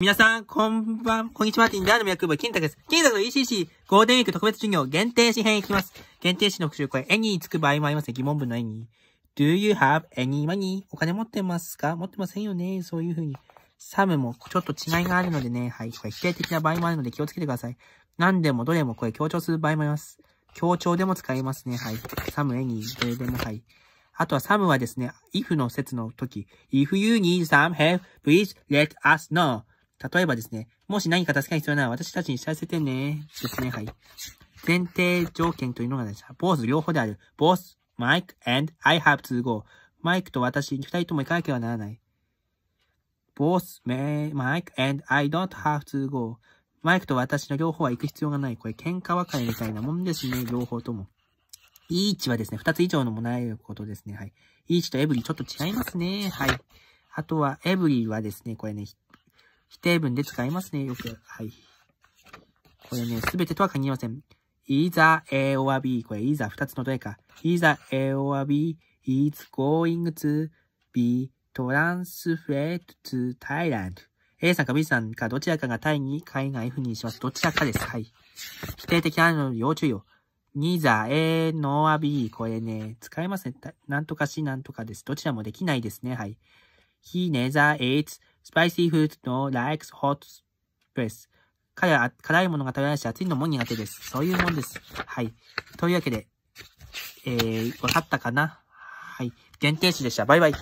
皆さん、こんばん、こんにちは、ティンダーの役部、金太です。金太の ECC ゴールデンウィーク特別授業限定詞編いきます。限定詞の復習、これ、エニーにつく場合もありますね。疑問文のエニー。d o you have any money? お金持ってますか持ってませんよね。そういうふうに。サムもちょっと違いがあるのでね。はい。これ否定的な場合もあるので気をつけてください。何でもどれもこれ強調する場合もあります。強調でも使いますね。はい。サム、エニー、どれでも、はい。あとはサムはですね、if の説の時、if you need some help, please let us know. 例えばですね、もし何か助けが必要なら私たちに知らせてね。ですね、はい。前提条件というのがですね、ボーズ両方である。ボース、マイク、and I have to go. マイクと私、二人とも行かなきゃならない。ボース、マイク、and I don't have to go. マイクと私の両方は行く必要がない。これ、喧嘩別れみたいなもんですね、両方とも。イーチはですね、二つ以上のもないことですね。はい。イーチとエブリーちょっと違いますね。はい。あとは、エブリーはですね、これね、否定文で使いますね、よく。はい。これね、すべてとは限りません。either A or B。これ either 二つのどれか。either A or B is going to be transferred to Thailand. A さんか B さんかどちらかがタイに海外赴任します。どちらかです。はい。否定的なの要注意を。neither A nor B。これね、使えません。なんとか C なんとかです。どちらもできないですね。はい。He neither eats spicy food nor likes hot place. 彼は辛いものが食べられし、熱いのも苦手です。そういうもんです。はい。というわけで、えー、わかったかなはい。限定詞でした。バイバイ。